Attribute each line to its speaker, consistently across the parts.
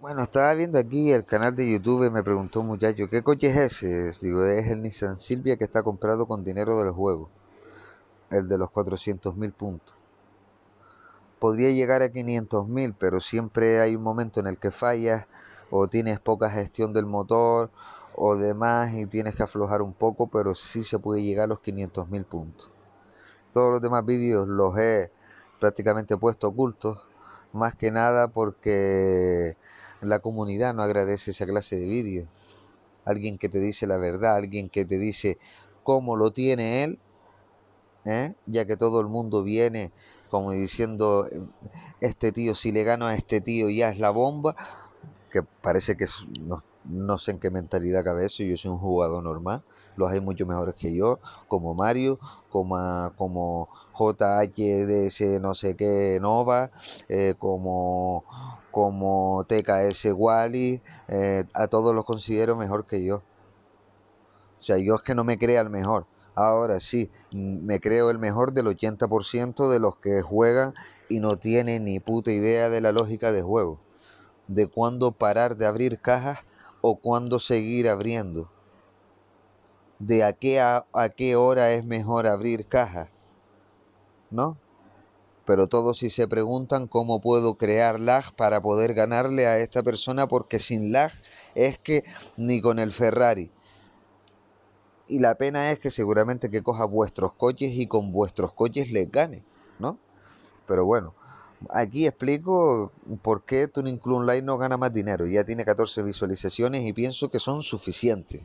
Speaker 1: Bueno, estaba viendo aquí el canal de YouTube y me preguntó un muchacho, ¿qué coche es ese? Digo, es el Nissan Silvia que está comprado con dinero del juego. El de los 400.000 puntos. Podría llegar a 500.000, pero siempre hay un momento en el que fallas o tienes poca gestión del motor o demás y tienes que aflojar un poco, pero sí se puede llegar a los 500.000 puntos. Todos los demás vídeos los he prácticamente puesto ocultos más que nada porque la comunidad no agradece esa clase de vídeo. Alguien que te dice la verdad, alguien que te dice cómo lo tiene él, ¿eh? ya que todo el mundo viene como diciendo, este tío, si le gano a este tío ya es la bomba, que parece que nos no sé en qué mentalidad cabe eso yo soy un jugador normal, los hay mucho mejores que yo, como Mario, como, ah, como JHDS no sé qué Nova, eh, como, como TKS Wally, eh, a todos los considero mejor que yo. O sea, yo es que no me crea el mejor. Ahora sí, mm, me creo el mejor del 80% de los que juegan y no tienen ni puta idea de la lógica de juego. De cuándo parar de abrir cajas o cuándo seguir abriendo, de a qué, a, qué hora es mejor abrir caja, ¿no? Pero todos si se preguntan cómo puedo crear lag para poder ganarle a esta persona, porque sin lag es que ni con el Ferrari y la pena es que seguramente que coja vuestros coches y con vuestros coches le gane, ¿no? Pero bueno, Aquí explico por qué Tuning Club Online no gana más dinero. Ya tiene 14 visualizaciones y pienso que son suficientes.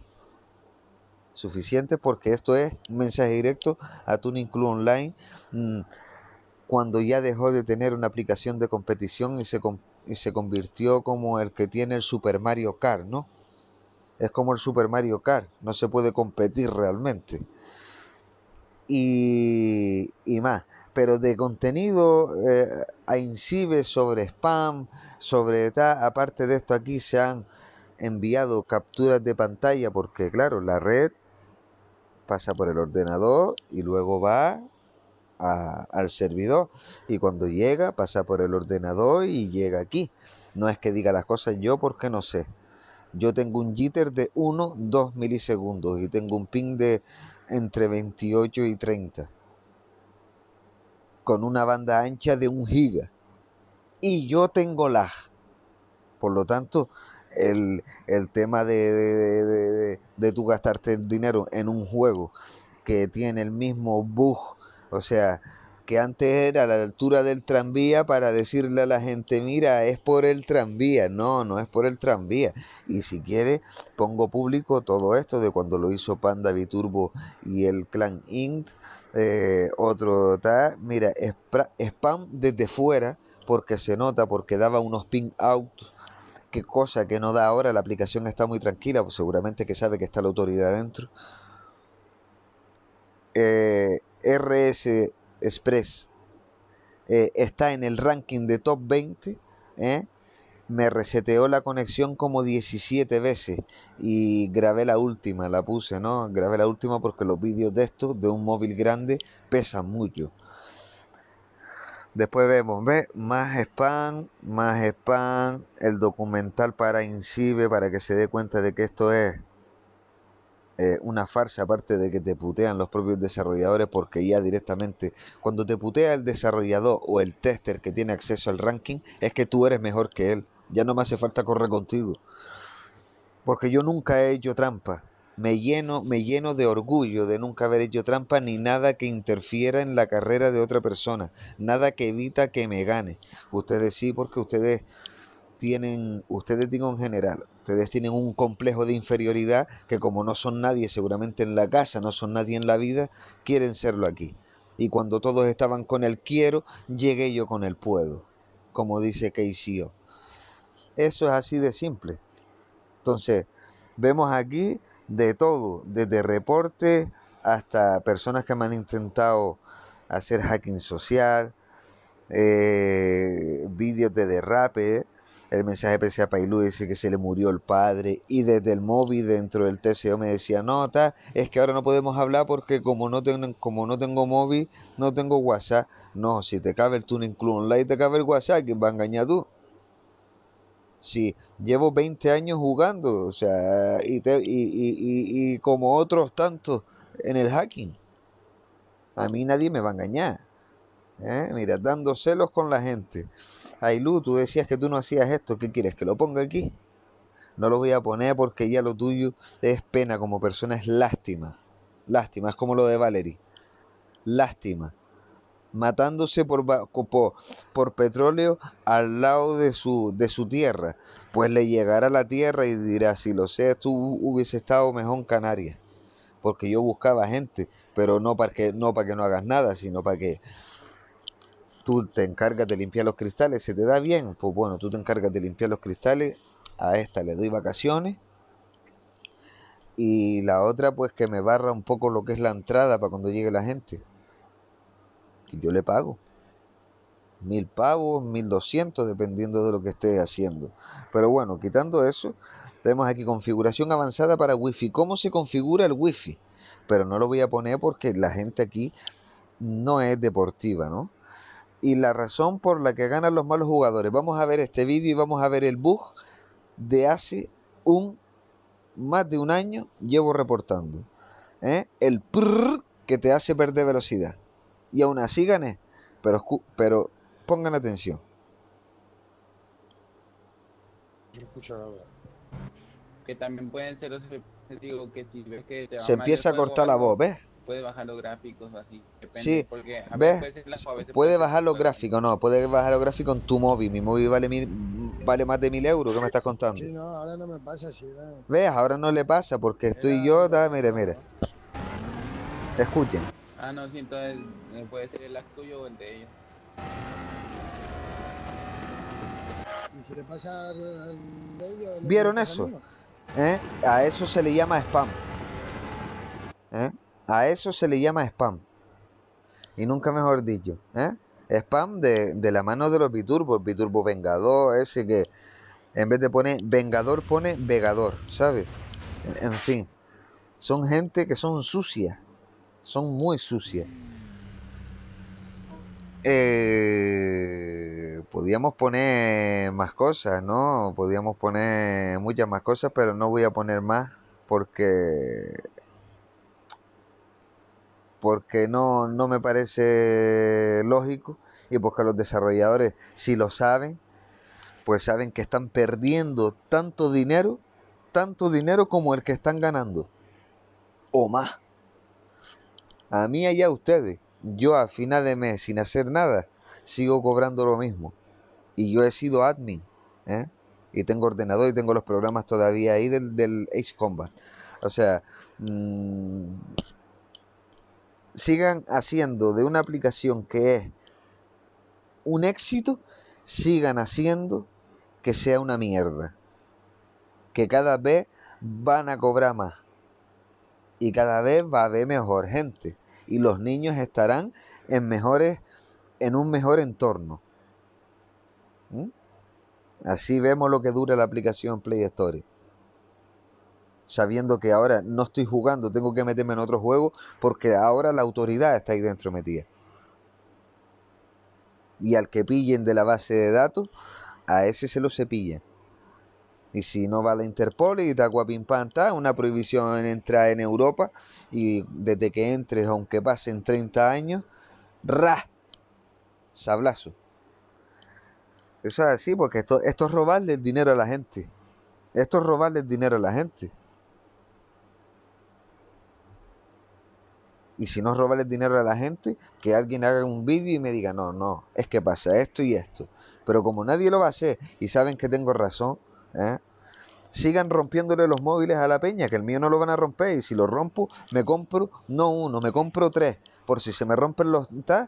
Speaker 1: Suficientes porque esto es un mensaje directo a Tuning Club Online mm, cuando ya dejó de tener una aplicación de competición y se, y se convirtió como el que tiene el Super Mario Kart, ¿no? Es como el Super Mario Kart, no se puede competir realmente. Y, y más, pero de contenido eh, a incibe sobre spam, sobre tal. Aparte de esto, aquí se han enviado capturas de pantalla porque, claro, la red pasa por el ordenador y luego va al servidor. Y cuando llega, pasa por el ordenador y llega aquí. No es que diga las cosas yo porque no sé. Yo tengo un jitter de 1, 2 milisegundos y tengo un ping de entre 28 y 30 con una banda ancha de un giga. Y yo tengo lag. Por lo tanto, el, tema de, de, de, tú gastarte dinero en un juego que tiene el mismo bug, o sea, que antes era a la altura del tranvía para decirle a la gente, mira, es por el tranvía. No, no es por el tranvía. Y si quiere, pongo público todo esto de cuando lo hizo Panda Viturbo y el clan Int, eh, otro tal. Mira, spam desde fuera, porque se nota, porque daba unos pin out qué cosa que no da ahora, la aplicación está muy tranquila, pues seguramente que sabe que está la autoridad adentro eh, RS Express eh, está en el ranking de top 20, ¿eh? me reseteó la conexión como 17 veces y grabé la última, la puse, ¿no? Grabé la última porque los vídeos de estos, de un móvil grande, pesan mucho. Después vemos, Más spam, más spam, el documental para Incibe, para que se dé cuenta de que esto es eh, una farsa, aparte de que te putean los propios desarrolladores, porque ya directamente cuando te putea el desarrollador o el tester que tiene acceso al ranking, es que tú eres mejor que él. Ya no me hace falta correr contigo. Porque yo nunca he hecho trampa. Me lleno, me lleno de orgullo de nunca haber hecho trampa ni nada que interfiera en la carrera de otra persona, nada que evita que me gane. Ustedes sí, porque ustedes tienen, ustedes digo en general, ustedes tienen un complejo de inferioridad que como no son nadie seguramente en la casa, no son nadie en la vida, quieren serlo aquí. Y cuando todos estaban con el quiero, llegué yo con el puedo, como dice Keisio. Eso es así de simple. Entonces, vemos aquí de todo, desde reportes hasta personas que me han intentado hacer hacking social, eh, vídeos de derrape, el mensaje pese a Pailú dice que se le murió el padre. Y desde el móvil dentro del TCO me decía, no, es que ahora no podemos hablar porque como no tengo, como no tengo móvil, no tengo WhatsApp. No, si te cabe el Tuning Club Online, te cabe el WhatsApp, ¿quién va a engañar tú? Sí, llevo 20 años jugando, o sea, y, te, y, y, y como otros tantos en el hacking. A mí nadie me va a engañar. ¿eh? Mira, dando celos con la gente. Ailú, tú decías que tú no hacías esto. ¿Qué quieres? ¿Que lo ponga aquí? No lo voy a poner porque ya lo tuyo es pena como persona, es lástima. Lástima, es como lo de Valerie. Lástima. Matándose por, por, petróleo al lado de su, de su tierra. Pues le llegará a la tierra y dirá, si lo sé, tú hubiese estado mejor en Canarias. Porque yo buscaba gente, pero no para que no, para que no hagas nada, sino para que tú te encargas de limpiar los cristales, se te da bien, pues bueno, tú te encargas de limpiar los cristales, a esta le doy vacaciones. Y la otra pues que me barra un poco lo que es la entrada para cuando llegue la gente. Y yo le pago. Mil pavos, mil doscientos, dependiendo de lo que esté haciendo. Pero bueno, quitando eso, tenemos aquí configuración avanzada para wifi. ¿Cómo se configura el wifi? Pero no lo voy a poner porque la gente aquí no es deportiva, ¿no? y la razón por la que ganan los malos jugadores. Vamos a ver este vídeo y vamos a ver el bug de hace un más de un año llevo reportando. ¿eh? El prrr que te hace perder velocidad. Y aún así gané. Pero, pero pongan atención. Que también pueden ser los Se empieza a cortar la voz, ¿ves? puede bajar los gráficos o así. Depende, sí, porque a ¿ves? puede, bajar los gráficos, no, puede bajar los gráficos en tu móvil. Mi móvil vale mil, vale más de mil euros, ¿qué me estás contando? Sí, no, ahora no me pasa así. ¿Ves? Ahora no le pasa porque estoy yo, da, mire, mire. Escuchen. Ah, no, sí, entonces eh, puede ser el acto tuyo o el de ellos. le pasa de ellos? ¿Vieron eso? ¿Eh? A eso se le llama spam. ¿Eh? A eso se le llama spam. Y nunca mejor dicho. ¿eh? Spam de, de, la mano de los biturbos. Biturbo Vengador, ese que en vez de poner Vengador pone Vegador, ¿sabes? En, fin, son gente que son sucias. Son muy sucias. Eh, podíamos poner más cosas, ¿no? Podíamos poner muchas más cosas, pero no voy a poner más porque porque no, me parece lógico y porque los desarrolladores, si lo saben, pues saben que están perdiendo tanto dinero, tanto dinero como el que están ganando, o más. A mí allá ustedes, yo a final de mes sin hacer nada, sigo cobrando lo mismo. Y yo he sido admin, ¿eh? y tengo ordenador y tengo los programas todavía ahí del, del Combat. O sea, mm, sigan haciendo de una aplicación que es un éxito, sigan haciendo que sea una mierda. Que cada vez van a cobrar más. Y cada vez va a haber mejor gente. Y los niños estarán en mejores, en un mejor entorno. ¿Mm? Así vemos lo que dura la aplicación Play Store sabiendo que ahora no estoy jugando, tengo que meterme en otro juego, porque ahora la autoridad está ahí dentro metida. Y al que pillen de la base de datos, a ese se lo cepillan. Y si no va la Interpol y está, una prohibición en entrar en Europa y desde que entres, aunque pasen 30 años, ¡ra! Sablazo. Eso es así, porque esto, esto es robarle el dinero a la gente. Esto es robarle el dinero a la gente. y si no robarle dinero a la gente, que alguien haga un vídeo y me diga, no, no, es que pasa esto y esto. Pero como nadie lo va a hacer y saben que tengo razón, ¿eh? sigan rompiéndole los móviles a la peña, que el mío no lo van a romper y si lo rompo, me compro no uno, me compro tres. Por si se me rompen los... Eh,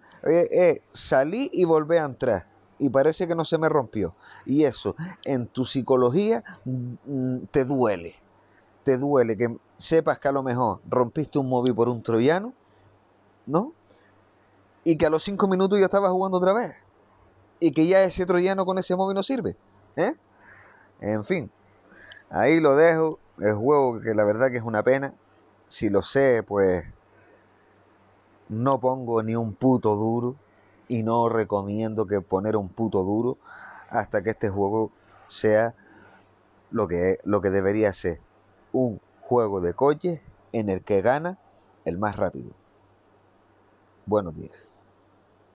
Speaker 1: eh, salí y volví a entrar y parece que no se me rompió. Y eso en tu psicología mm, te duele. Te duele que sepas que a lo mejor rompiste un móvil por un troyano, ¿no? Y que a los cinco minutos ya estabas jugando otra vez. Y que ya ese troyano con ese móvil no sirve. ¿eh? En fin, ahí lo dejo. El juego que la verdad que es una pena. Si lo sé, pues no pongo ni un puto duro. Y no recomiendo que poner un puto duro hasta que este juego sea lo que, lo que debería ser. Un juego de coche en el que gana el más rápido. Buenos días.